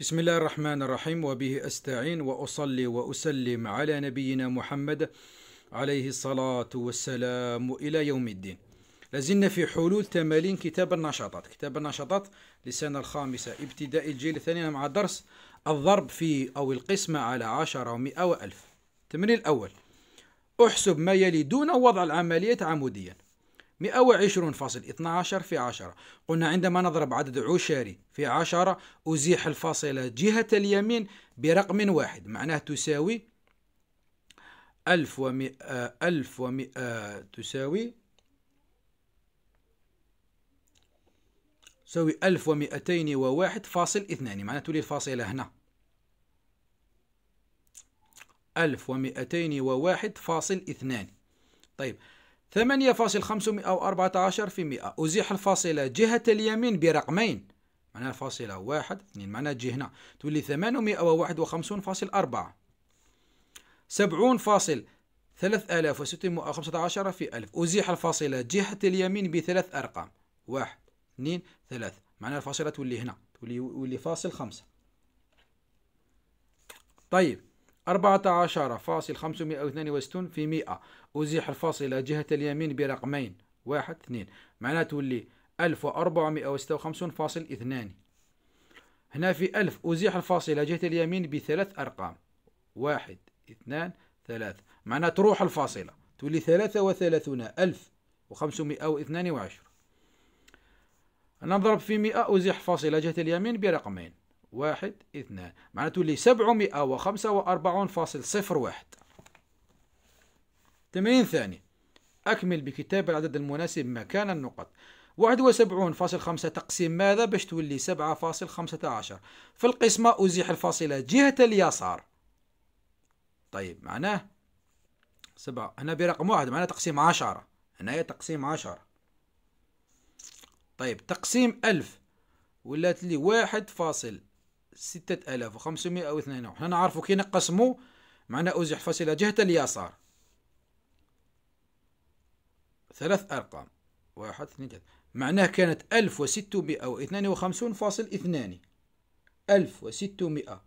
بسم الله الرحمن الرحيم وبه استعين واصلي واسلم على نبينا محمد عليه الصلاه والسلام الى يوم الدين. لازلنا في حلول تمارين كتاب النشاطات، كتاب النشاطات للسنه الخامسه ابتداء الجيل الثاني مع درس الضرب في او القسمه على عشره ومئه والف. التمرين الاول احسب ما يلي دون وضع العمليه عموديا. 120.12 في 10 قلنا عندما نضرب عدد عشري في 10 أزيح الفاصلة جهة اليمين برقم واحد معناه تساوي 1100 1100 تساوي تساوي 1201 فاصل 2 معناته لي الفاصلة هنا 1201 فاصل 2 طيب 8.514% أزيح الفاصلة جهة اليمين برقمين معناها فاصلة واحد اثنين معناها تجي هنا تولي 851.4 وخمسون فاصل عشر في ألف أزيح الفاصلة جهة اليمين بثلاث أرقام واحد اثنين ثلاث معناها الفاصلة تولي هنا تولي, تولي فاصل خمسة طيب 14.562 في مئة أزيح الفاصلة جهة اليمين برقمين واحد اثنين معناه تولي ألف وخمسون فاصل اثنان هنا في ألف أزيح الفاصلة جهة اليمين بثلاث أرقام واحد اثنان ثلاث معناه تروح الفاصلة تولي ثلاثة وثلاثون ألف وخمسمائة واثنان وعشرة نضرب في مئة أزيح الفاصلة جهة اليمين برقمين واحد اثنان معناته لي سبعمائة وخمسة وأربعون فاصل صفر واحد تمرين ثاني أكمل بكتاب العدد المناسب مكان النقط واحد وسبعون فاصل خمسة تقسيم ماذا باش تولي سبعة فاصل خمسة عشر في القسمة أزيح الفاصلة جهة اليسار طيب معناه سبعة هنا برقم واحد معناه تقسيم عشرة هنايا تقسيم عشرة طيب تقسيم ألف ولات لي واحد فاصل 6502 وحنا نعرفوا كي نقسموا معنا أزيح فاصلة جهة اليسار ثلاث أرقام واحد اثنين ثلاثة معناه كانت ألف وستمائة واثنان وخمسون فاصل اثنان ألف وستمائة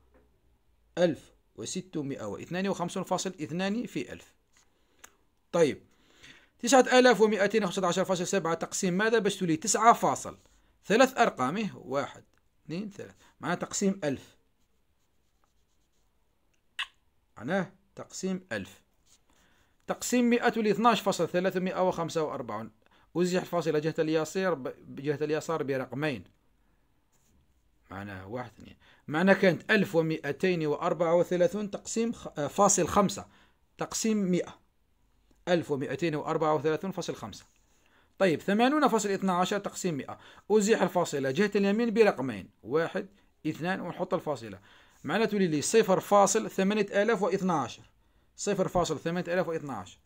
ألف وستمائة واثنان وخمسون فاصل اثنان في ألف طيب تسعة آلاف ومائتين وخمسة عشر فاصل سبعة تقسيم ماذا باش تولي تسعة فاصل ثلاث أرقامه واحد اثنين ثلاثة معناه تقسيم ألف معناه تقسيم ألف تقسيم مئة لاثناش فصل ثلاثمائة وخمسة وأربعون أزيح الفاصلة جهة اليسار جهة اليسار برقمين معناه واحد اثنين معناه كانت ألف ومئتين وأربعة وثلاثون تقسيم آه، فاصل خمسة تقسيم مئة ألف ومئتين وأربعة وثلاثون فاصل خمسة طيب 80.12 تقسيم 100 أزيح الفاصلة جهة اليمين برقمين واحد اثنان ونحط الفاصلة معناته تولي لي صفر فاصل ثمانية آلاف صفر فاصل ثمانية آلاف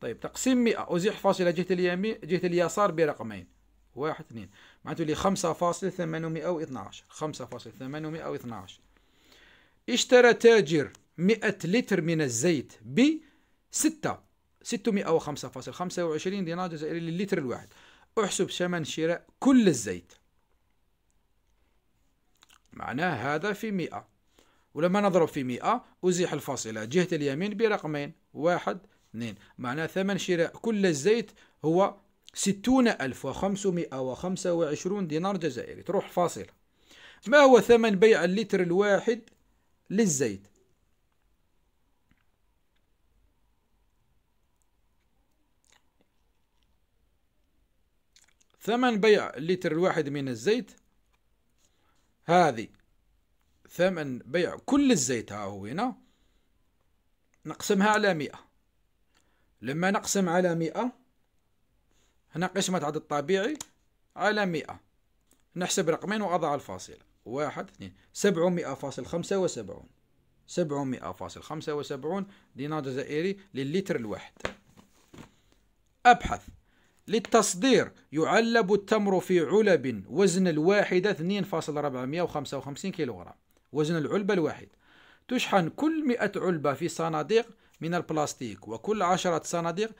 طيب تقسيم مئة أزيح فاصلة جهة اليمين جهة اليسار برقمين واحد اثنين معناته لي خمسة فاصل خمسة فاصل اشترى تاجر مئة لتر من الزيت بستة 605.25 دينار جزائري للتر الواحد احسب ثمن شراء كل الزيت معناه هذا في 100 ولما نضرب في 100 أزيح الفاصلة جهة اليمين برقمين واحد اثنين معناه ثمن شراء كل الزيت هو ستون ألف وخمسمائة وخمسة وعشرون دينار جزائري تروح فاصلة ما هو ثمن بيع اللتر الواحد للزيت ثمن بيع لتر واحد من الزيت هذه ثمن بيع كل الزيت ها هو هنا نقسمها على مئة لما نقسم على مئة هنا قسمة عدد طبيعي على مئة نحسب رقمين وأضع الفاصلة واحد اثنين سبعمائة فاصل خمسة وسبعون سبعمائة فاصل خمسة وسبعون دينار جزائري للتر الواحد أبحث للتصدير يعلب التمر في علب وزن الواحدة 2.455 كيلوغرام وزن العلبة الواحد تشحن كل مئة علبة في صناديق من البلاستيك وكل عشرة صناديق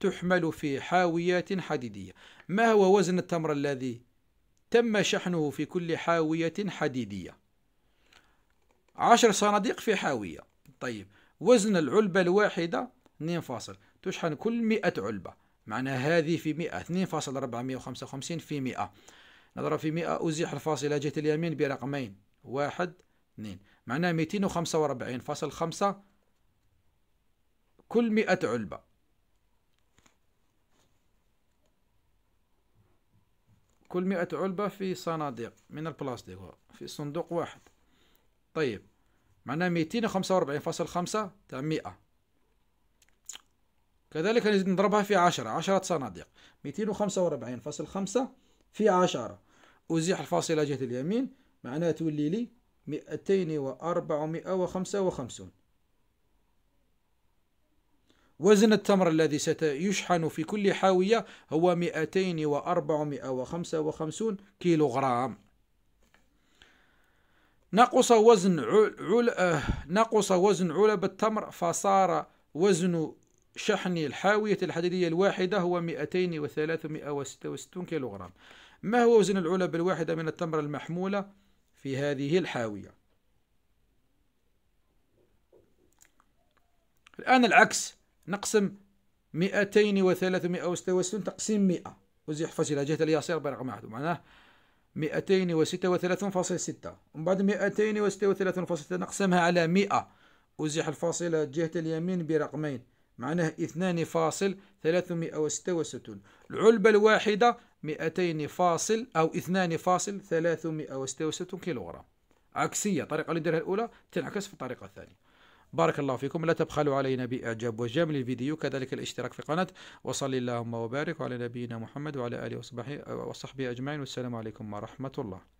تحمل في حاويات حديدية ما هو وزن التمر الذي تم شحنه في كل حاوية حديدية عشر صناديق في حاوية طيب وزن العلبة الواحدة 2 فاصل تشحن كل مئة علبة معناها هذه في 100 2.455 في 100 نضرب في 100 أزيح الفاصلة جهة اليمين برقمين 1 2 معناها 245.5 كل 100 علبة كل 100 علبة في صناديق من البلاستيك في صندوق واحد طيب معناها 245.5 تاع 100 كذلك نضربها في عشرة عشرة صناديق ميتين وخمسة فاصل خمسة في عشرة أزيح الفاصلة جهة اليمين معناها تولي لي مئتين وأربعمائة وخمسة وخمسون وزن التمر الذي سيشحن في كل حاوية هو كيلو كيلوغرام نقص وزن عل... عل... آه، نقص وزن علب التمر فصار وزن شحن الحاوية الحديدية الواحدة هو 2366 كيلوغرام ما هو وزن العلب الواحدة من التمر المحمولة في هذه الحاوية الآن العكس نقسم 2366 تقسيم 100 وزيحفظ إلى جهة اليسار برقم واحد معناه 236.6 ومن بعد 236.6 نقسمها على 100 وزيح الفاصلة جهة اليمين برقمين معناه اثنان فاصل ثلاثمائة وستة وستون العلبة الواحدة مئتين فاصل أو اثنان فاصل ثلاثمائة وستة وستون كيلوغرام عكسية الطريقة اللي درها الأولى تنعكس في الطريقة الثانية بارك الله فيكم لا تبخلوا علينا بإعجاب وجام للفيديو كذلك الاشتراك في القناة وصل اللهم وبارك على نبينا محمد وعلى آله وصحبه أجمعين والسلام عليكم ورحمة الله